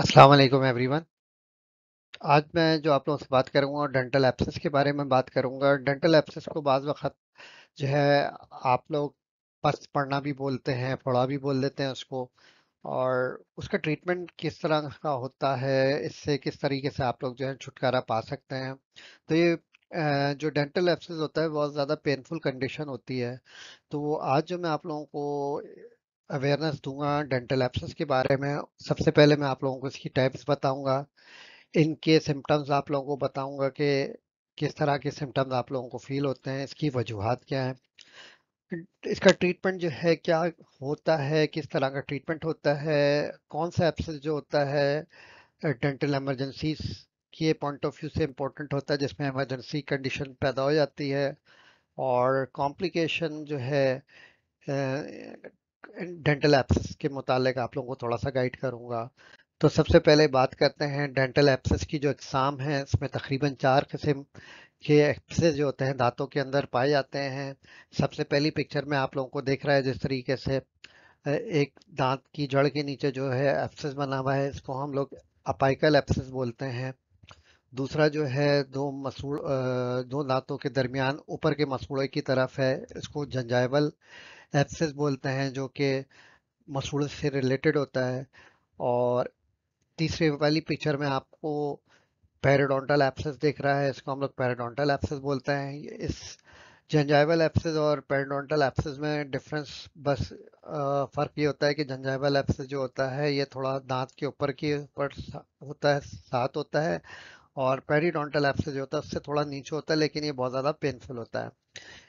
अस्सलाम वालेकुम एवरीवन आज मैं जो आप लोगों से बात करूंगा डेंटल एप्सेस के बारे में बात करूंगा डेंटल एप्सेस को बाज़ वक्त जो है आप लोग पस पढ़ना भी बोलते हैं फोड़ा भी बोल देते हैं उसको और उसका ट्रीटमेंट किस तरह का होता है इससे किस तरीके से आप लोग जो है छुटकारा पा सकते हैं तो ये जो डेंटल एप्सेस होता है बहुत ज़्यादा पेनफुल कंडीशन होती है तो आज जो मैं आप लोगों को अवेयरनेस दूंगा डेंटल एप्सेस के बारे में सबसे पहले मैं आप लोगों को इसकी टाइप्स बताऊंगा इनके सिम्टम्स आप लोगों को बताऊंगा कि किस तरह के सिम्टम्स आप लोगों को फील होते हैं इसकी वजूहत क्या है इसका ट्रीटमेंट जो है क्या होता है किस तरह का ट्रीटमेंट होता है कौन सा एप्सेस जो होता है डेंटल एमरजेंसीज के पॉइंट ऑफ व्यू से इम्पोर्टेंट होता है जिसमें एमरजेंसी कंडीशन पैदा हो जाती है और कॉम्प्लिकेशन जो है डेंटल एप्सिस के मुतालिक आप लोगों को थोड़ा सा गाइड करूँगा तो सबसे पहले बात करते हैं डेंटल एप्सिस की जो एग्ज़ाम है इसमें तकरीबन चार किस्म के एप्सिस जो होते हैं दांतों के अंदर पाए जाते हैं सबसे पहली पिक्चर में आप लोगों को देख रहा है जिस तरीके से एक दांत की जड़ के नीचे जो है एप्सिस बना हुआ है इसको हम लोग अपाइकल एप्सिस बोलते हैं दूसरा जो है दो मसूड़ दो दांतों के दरमियान ऊपर के मसूड़े की तरफ है इसको जंजाइबल एप्सेस बोलते हैं जो कि मसूड़ से रिलेटेड होता है और तीसरे वाली पिक्चर में आपको पैराडोंटल एप्सेस दिख रहा है इसको हम लोग पैराडोंटल एप्सेस बोलते हैं इस जंजाइबल एप्सेस और पैराडोंटल एप्सेस में डिफरेंस बस फ़र्क ये होता है कि जंजाइबल एप्सेस जो होता है ये थोड़ा दांत के ऊपर की ऊपर होता है साथ होता है और पेरीडोंटल एप्सेस जो होता है उससे थोड़ा नीचे होता है लेकिन ये बहुत ज़्यादा पेनफुल होता है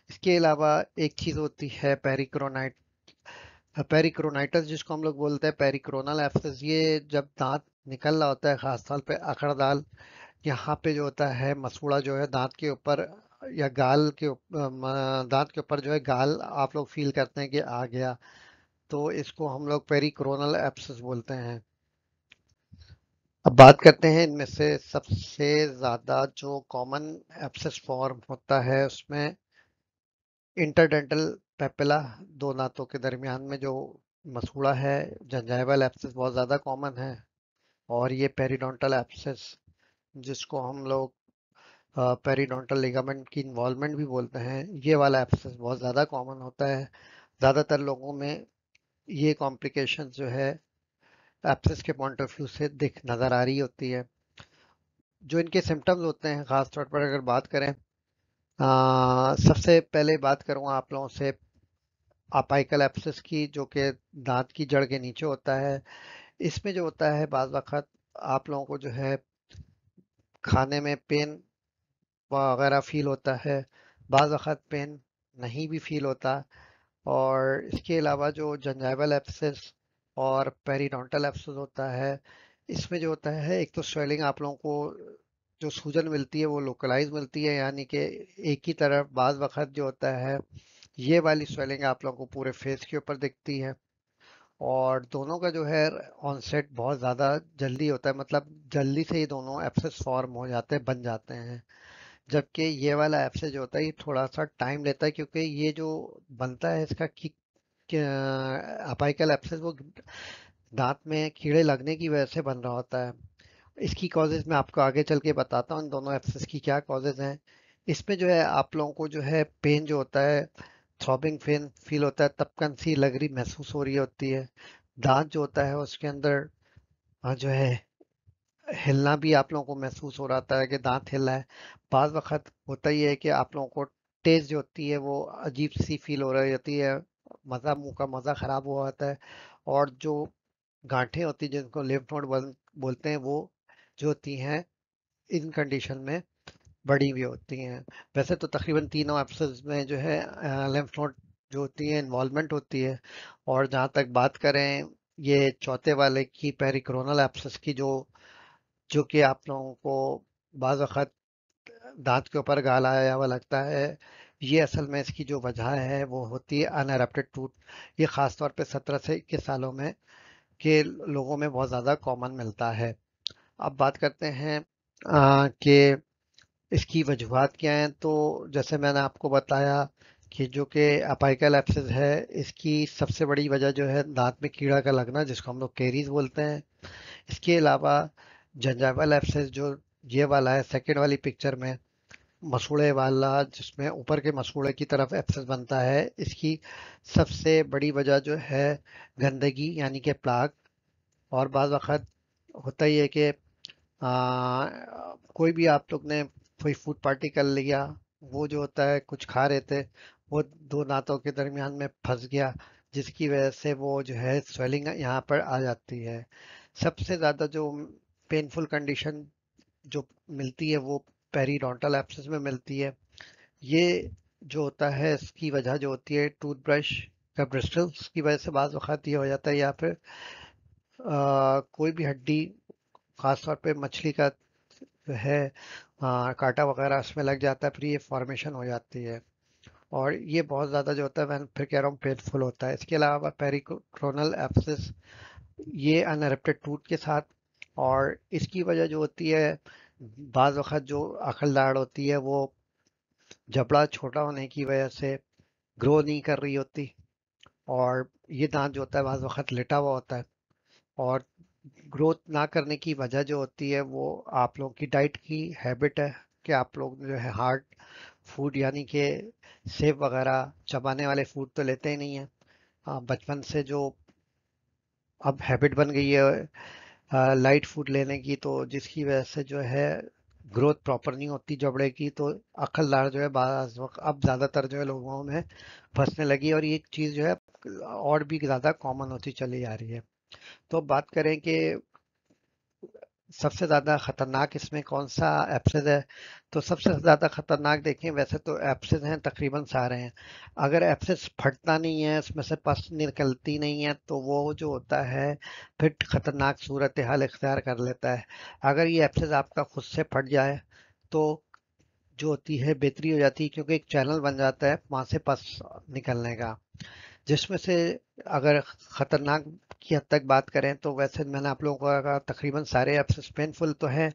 इसके अलावा एक चीज़ होती है पेरिक्रोनाइट पेरिक्रोनाइटस जिसको हम लोग बोलते हैं पेरिक्रोनल एफसेस ये जब दांत निकल रहा होता है खास तौर पे अखड़दाल यहाँ पे जो होता है मसूड़ा जो है दांत के ऊपर या गाल के दांत के ऊपर जो है गाल आप लोग फील करते हैं कि आ गया तो इसको हम लोग पेरिक्रोनल एप्सिस बोलते हैं अब बात करते हैं इनमें से सबसे ज़्यादा जो कॉमन एप्सिस फॉर्म होता है उसमें इंटरडेंटल पेपिला दो नातों के दरमियान में जो मसूड़ा है जंजाइवल एप्सिस बहुत ज़्यादा कॉमन है और ये पेरीडोंटल एप्सिस जिसको हम लोग पेरीडोंटल लिगामेंट की इन्वॉलमेंट भी बोलते हैं ये वाला एप्सिस बहुत ज़्यादा कॉमन होता है ज़्यादातर लोगों में ये कॉम्प्लिकेशन जो है एप्सिस के पॉइंट ऑफ व्यू से दिख नज़र आ रही होती है जो इनके सिम्टम्स होते हैं ख़ासतौर पर अगर बात करें सबसे पहले बात करूंगा आप लोगों से अपाइकल एप्सिस की जो कि दांत की जड़ के नीचे होता है इसमें जो होता है बाद वक़्त आप लोगों को जो है खाने में पेन वगैरह फील होता है बाद वक्त पेन नहीं भी फील होता और इसके अलावा जो जंजाइबल एप्सिस और पेरीडोंटल एप्सिस होता है इसमें जो होता है एक तो स्वेलिंग आप लोगों को जो सूजन मिलती है वो लोकलाइज मिलती है यानी कि एक ही तरफ बाद वक़्त जो होता है ये वाली स्वेलिंग आप लोगों को पूरे फेस के ऊपर दिखती है और दोनों का जो है ऑनसेट बहुत ज़्यादा जल्दी होता है मतलब जल्दी से ही दोनों एप्सेस फॉर्म हो जाते हैं बन जाते हैं जबकि ये वाला एप्सेस जो होता है ये थोड़ा सा टाइम लेता है क्योंकि ये जो बनता है इसका कि अपाइकल एप्सेस वो दांत में कीड़े लगने की वजह से बन रहा होता है इसकी कॉजेज मैं आपको आगे चल के बताता हूँ दोनों एप्सिस की क्या कॉजेज हैं इसमें जो है आप लोगों को जो है पेन जो होता है थ्रॉबिंग पेन फील होता है तपकन सी लग रही महसूस हो रही होती है दांत जो होता है उसके अंदर हाँ, जो है हिलना भी आप लोगों को महसूस हो रहा था कि दांत हिल रहा है बाद वक्त होता ही है कि आप लोगों को टेस्ट जो होती है वो अजीब सी फील हो रही होती है मज़ा मुँह का मज़ा ख़राब हुआ होता है और जो गांठें होती हैं जिनको लिफ्ट नोट बोलते हैं वो जो होती हैं इन कंडीशन में बड़ी भी होती हैं वैसे तो तकरीबन तीनों एप्स में जो है लेफ्ट नोट जो होती है इन्वॉलमेंट होती है और जहाँ तक बात करें ये चौथे वाले की पेरिक्रोनल एप्स की जो जो कि आप लोगों को बाज़ अवत दांत के ऊपर गाल आया हुआ लगता है ये असल में इसकी जो वजह है वो होती है अनएरप्टेड टूट ये ख़ासतौर पे सत्रह से इक्कीस सालों में के लोगों में बहुत ज़्यादा कॉमन मिलता है अब बात करते हैं कि इसकी वजूहत क्या हैं तो जैसे मैंने आपको बताया कि जो कि अपाइकल एप्सिस है इसकी सबसे बड़ी वजह जो है दांत में कीड़ा का लगना जिसको हम लोग कैरीज बोलते हैं इसके अलावा जंजावल एप्सिस जो ये वाला है सेकेंड वाली पिक्चर में मसूड़े वाला जिसमें ऊपर के मसूड़े की तरफ एप्सिस बनता है इसकी सबसे बड़ी वजह जो है गंदगी यानी कि प्लाग और बाद वक़्त होता ही है कि कोई भी आप लोग ने कोई फूड पार्टी कर लिया वो जो होता है कुछ खा रहे थे वो दो नातों के दरमियान में फंस गया जिसकी वजह से वो जो है स्वेलिंग यहाँ पर आ जाती है सबसे ज़्यादा जो पेनफुल कंडीशन जो मिलती है वो पेरीडोंटल एप्सिस में मिलती है ये जो होता है इसकी वजह जो होती है टूथब्रश या ब्रिस्टल्स की वजह से बाज़ ये हो जाता है या फिर आ, कोई भी हड्डी ख़ासतौर पे मछली का जो है कांटा वगैरह उसमें लग जाता है फिर ये फॉर्मेशन हो जाती है और ये बहुत ज़्यादा जो होता है मैं फिर कह रहा हूँ पेनफुल होता है इसके अलावा पेरिक्रोनल एप्सिस ये अनरप्टेड टूट के साथ और इसकी वजह जो होती है बाद वक्त जो दाड़ होती है वो जबड़ा छोटा होने की वजह से ग्रो नहीं कर रही होती और ये दांत जो होता है बाद वक्त लिटा हुआ होता है और ग्रोथ ना करने की वजह जो होती है वो आप लोगों की डाइट की हैबिट है कि आप लोग जो है हार्ड फूड यानी कि सेब वगैरह चबाने वाले फूड तो लेते ही नहीं है हाँ, बचपन से जो अब हैबिट बन गई है लाइट फूड लेने की तो जिसकी वजह से जो है ग्रोथ प्रॉपर नहीं होती जबड़े की तो अक्लदार जो है बाज वक्त अब ज़्यादातर जो है लोगों में फंसने लगी और ये चीज़ जो है और भी ज़्यादा कॉमन होती चली जा रही है तो बात करें कि सबसे ज़्यादा ख़तरनाक इसमें कौन सा एप्सेज है तो सबसे ज़्यादा ख़तरनाक देखें वैसे तो एप्सेज हैं तकरीबन सारे हैं अगर एप्सेज फटता नहीं है इसमें से पस निकलती नहीं है तो वो जो होता है फिर ख़तरनाक सूरत हाल इख्तियार कर लेता है अगर ये एप्स आपका खुद से फट जाए तो जो होती है बेहतरी हो जाती है क्योंकि एक चैनल बन जाता है वहाँ से पस निकलने का जिसमें से अगर ख़तरनाक की हद तक बात करें तो वैसे मैंने आप लोगों का तकरीबन सारे एप्सिस पेनफुल तो हैं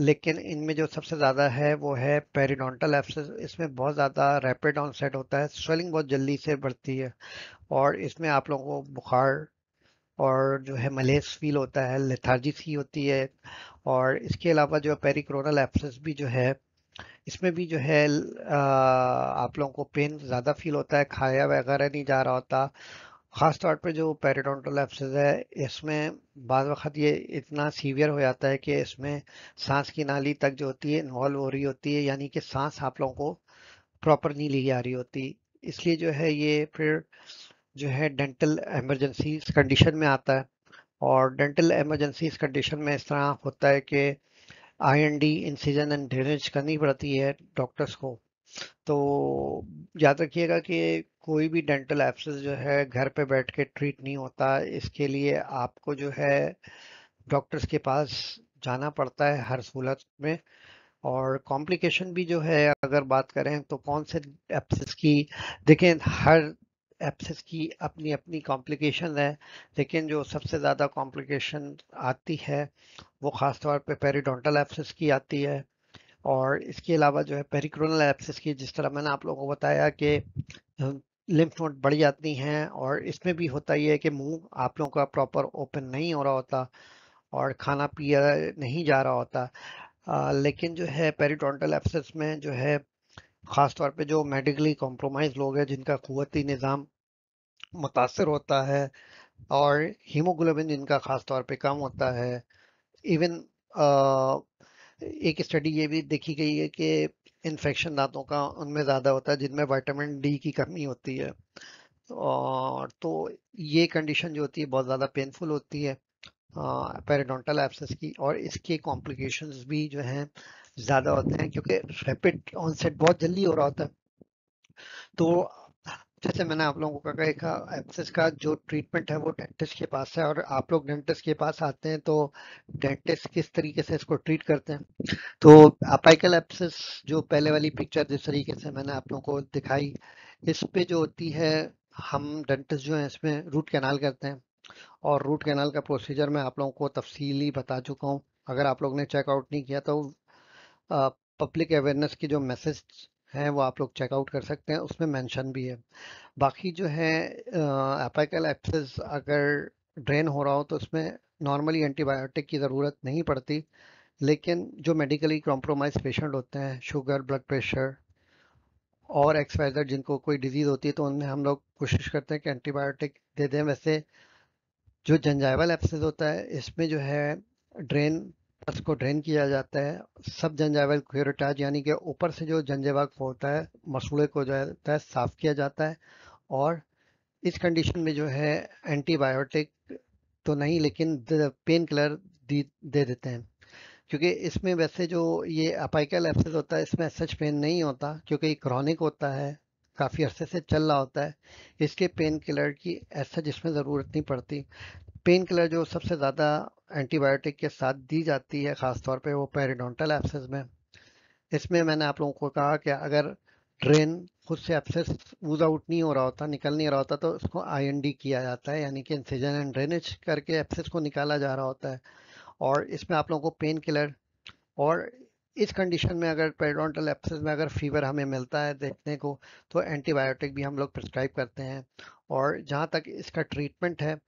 लेकिन इनमें जो सबसे ज़्यादा है वो है पेरिडोंटल एप्सिस इसमें बहुत ज़्यादा रैपिड ऑनसेट होता है स्वेलिंग बहुत जल्दी से बढ़ती है और इसमें आप लोगों को बुखार और जो है मलेस फील होता है लेथार्जी सी होती है और इसके अलावा जो पेरिक्रोनल एप्सिस भी जो है इसमें भी जो है आप लोगों को पेन ज़्यादा फील होता है खाया वगैरह नहीं जा रहा होता ख़ास तौर पे जो पेरिडोंटल एप्सिस है इसमें बाद वक्त ये इतना सीवियर हो जाता है कि इसमें सांस की नाली तक जो होती है इन्वॉल्व हो रही होती है यानी कि सांस आप लोगों को प्रॉपर नहीं ली जा रही होती इसलिए जो है ये फिर जो है डेंटल एमरजेंसी कंडीशन में आता है और डेंटल एमरजेंसी कंडीशन में इस तरह होता है कि I and D incision and drainage करनी पड़ती है डॉक्टर्स को तो याद रखिएगा कि कोई भी डेंटल एप्सिस जो है घर पे बैठ के ट्रीट नहीं होता इसके लिए आपको जो है डॉक्टर्स के पास जाना पड़ता है हर सहूलत में और कॉम्प्लिकेशन भी जो है अगर बात करें तो कौन से एप्सिस की देखें हर एप्सिस की अपनी अपनी कॉम्प्लिकेशन है लेकिन जो सबसे ज़्यादा कॉम्प्लिकेशन आती है वो ख़ास तौर पे पेरीडोंटल एप्सिस की आती है और इसके अलावा जो है पेरिक्रोनल एप्सिस की जिस तरह मैंने आप लोगों को बताया कि लिम्फ नोड बढ़ जाती हैं और इसमें भी होता ही है कि मुंह आप लोगों का प्रॉपर ओपन नहीं हो रहा होता और खाना पिया नहीं जा रहा होता आ, लेकिन जो है पेरीडोंटल एप्सिस में जो है ख़ासतौर पे जो मेडिकली कॉम्प्रोमाइज लोग हैं जिनका कुवती निज़ाम मुतासर होता है और हीमोग्लोबिन जिनका ख़ास तौर पे कम होता है इवन एक स्टडी ये भी देखी गई है कि इन्फेक्शन दांतों का उनमें ज़्यादा होता है जिनमें वाइटामिन डी की कमी होती है और तो ये कंडीशन जो होती है बहुत ज़्यादा पेनफुल होती है पेरेडोंटल एब्सेस की और इसके कॉम्प्लिकेशंस भी जो हैं ज़्यादा होते हैं क्योंकि रैपिड ऑनसेट बहुत जल्दी हो रहा होता है तो जैसे मैंने आप लोगों को कहा एप्सिस का जो ट्रीटमेंट है वो डेंटिस्ट के पास है और आप लोग डेंटिस्ट के पास आते हैं तो डेंटिस्ट किस तरीके से इसको ट्रीट करते हैं तो अपाइकल एप्सिस जो पहले वाली पिक्चर जिस तरीके से मैंने आप लोगों को दिखाई इस पे जो होती है हम डेंटिस्ट जो है इसमें रूट कैनाल करते हैं और रूट कैनाल का प्रोसीजर मैं आप लोगों को तफसीली बता चुका हूँ अगर आप लोग ने चेकआउट नहीं किया तो पब्लिक अवेयरनेस की जो मैसेज हैं वो आप लोग चेकआउट कर सकते हैं उसमें मेंशन भी है बाकी जो है एपाइकल एप्सिस अगर ड्रेन हो रहा हो तो उसमें नॉर्मली एंटीबायोटिक की ज़रूरत नहीं पड़ती लेकिन जो मेडिकली कॉम्प्रोमाइज पेशेंट होते हैं शुगर ब्लड प्रेशर और एक्सवाइजर जिनको कोई डिजीज़ होती है तो उनमें हम लोग कोशिश करते हैं कि एंटीबायोटिक दे दें वैसे जो जंजाइवल एप्सिस होता है इसमें जो है ड्रेन पल्स को ड्रेन किया जाता है सब जंजाइवल क्यूरेटाज यानी कि ऊपर से जो जंजेवाक होता है मसूड़े को जो है साफ किया जाता है और इस कंडीशन में जो है एंटीबायोटिक तो नहीं लेकिन पेन किलर दे देते हैं क्योंकि इसमें वैसे जो ये अपाइकल एफसेस होता है इसमें सच पेन नहीं होता क्योंकि ये क्रॉनिक होता है काफ़ी अरसे से चल रहा होता है इसके पेन किलर की ऐसा जिसमें ज़रूरत नहीं पड़ती पेन किलर जो सबसे ज़्यादा एंटीबायोटिक के साथ दी जाती है ख़ासतौर पे वो पेरिडोंटल एप्सेस में इसमें मैंने आप लोगों को कहा कि अगर ड्रेन खुद से एप्सेस वूज आउट नहीं हो रहा होता निकल नहीं रहा होता तो उसको आईएनडी किया जाता है यानी कि इंसिजन एंड ड्रेनेज करके एप्सेस को निकाला जा रहा होता है और इसमें आप लोगों को पेन किलर और इस कंडीशन में अगर पेरिडोंटल एप्सिस में अगर फीवर हमें मिलता है देखने को तो एंटीबायोटिक भी हम लोग प्रिस्क्राइब करते हैं और जहाँ तक इसका ट्रीटमेंट है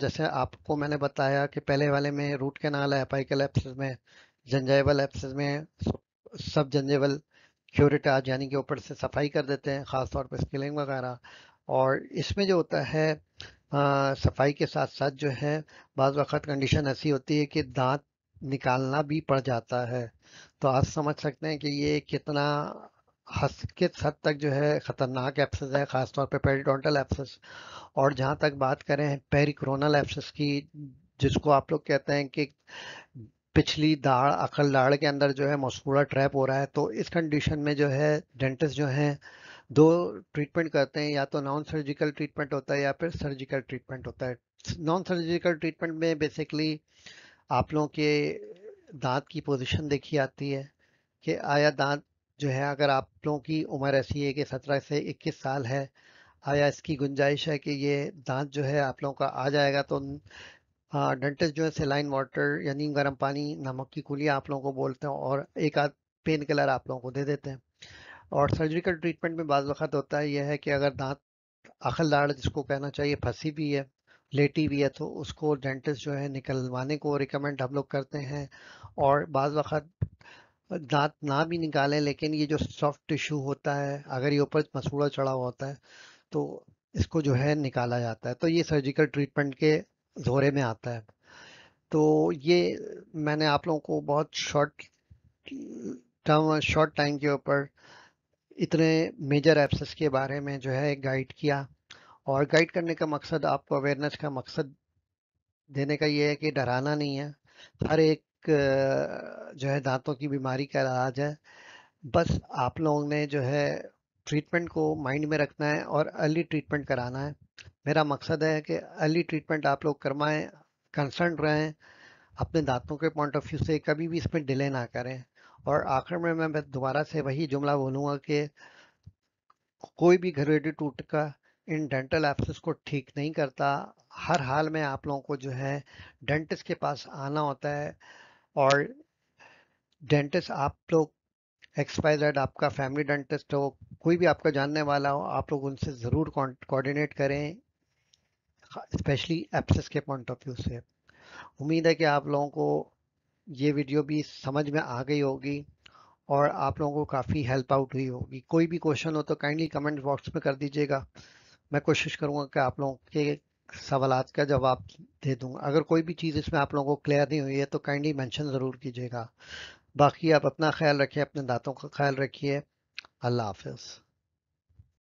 जैसे आपको मैंने बताया कि पहले वाले में रूट कैनाल है एपाइकल एप्सिस में जंजाइबल एप्सिस में सब जंजेबल क्यूरिटाज यानी कि ऊपर से सफाई कर देते हैं ख़ासतौर पर स्किलिंग वगैरह और इसमें जो होता है आ, सफाई के साथ साथ जो है बाद वक़्त कंडीशन ऐसी होती है कि दांत निकालना भी पड़ जाता है तो आप समझ सकते हैं कि ये कितना के हद तक जो है ख़तरनाक एप्सेस है ख़ासतौर पे पेरीडोंटल एप्सेस और जहाँ तक बात करें पेरिक्रोनल एप्सेस की जिसको आप लोग कहते हैं कि पिछली दाढ़ अकल दाढ़ के अंदर जो है मस्कूला ट्रैप हो रहा है तो इस कंडीशन में जो है डेंटिस्ट जो हैं दो ट्रीटमेंट करते हैं या तो नॉन सर्जिकल ट्रीटमेंट होता है या फिर सर्जिकल ट्रीटमेंट होता है नॉन सर्जिकल ट्रीटमेंट में बेसिकली आप लोगों के दांत की पोजीशन देखी आती है कि आया दांत जो है अगर आप लोगों की उम्र ऐसी है कि सत्रह से इक्कीस साल है आया इसकी गुंजाइश है कि ये दांत जो है आप लोगों का आ जाएगा तो डेंटिस्ट जो है सेलाइन वाटर यानी गर्म पानी नमक की गोलियाँ आप लोगों को बोलते हैं और एक आध पेन किलर आप लोगों को दे देते हैं और सर्जिकल ट्रीटमेंट में बाज़ वक्त होता है यह है कि अगर दांत अखलदाड़ जिसको कहना चाहिए फंसी भी है लेटी भी है तो उसको डेंटिस्ट जो है निकलवाने को रिकमेंड हम लोग करते हैं और बाज़ वक्त दांत ना भी निकालें लेकिन ये जो सॉफ्ट टिश्यू होता है अगर ये ऊपर मसूड़ा चढ़ा हुआ होता है तो इसको जो है निकाला जाता है तो ये सर्जिकल ट्रीटमेंट के जोरे में आता है तो ये मैंने आप लोगों को बहुत शॉर्ट टर्म शॉर्ट टाइम के ऊपर इतने मेजर एप्सेस के बारे में जो है गाइड किया और गाइड करने का मकसद आपको अवेयरनेस का मकसद देने का ये है कि डराना नहीं है हर एक जो है दांतों की बीमारी का इलाज है बस आप लोगों ने जो है ट्रीटमेंट को माइंड में रखना है और अर्ली ट्रीटमेंट कराना है मेरा मकसद है कि अर्ली ट्रीटमेंट आप लोग करवाएं कंसर्न रहें अपने दांतों के पॉइंट ऑफ व्यू से कभी भी इसमें डिले ना करें और आखिर में मैं दोबारा से वही जुमला बोलूँगा कि कोई भी घरेलू टूट का इन डेंटल एप्सिस को ठीक नहीं करता हर हाल में आप लोगों को जो है डेंटिस्ट के पास आना होता है और डेंटिस्ट आप लोग एक्सपायर आपका फैमिली डेंटिस्ट हो कोई भी आपका जानने वाला हो आप लोग उनसे ज़रूर कोऑर्डिनेट करें स्पेशली एप्सिस के पॉइंट ऑफ व्यू से उम्मीद है कि आप लोगों को ये वीडियो भी समझ में आ गई होगी और आप लोगों को काफ़ी हेल्प आउट हुई होगी कोई भी क्वेश्चन हो तो काइंडली कमेंट बॉक्स में कर दीजिएगा मैं कोशिश करूँगा कि आप लोगों के सवाल का जवाब दे दूंगा अगर कोई भी चीज़ इसमें आप लोगों को क्लियर नहीं हुई है तो काइंडली मेंशन ज़रूर कीजिएगा बाकी आप अपना ख्याल रखिए अपने दांतों का ख्याल रखिए अल्लाह हाफिज़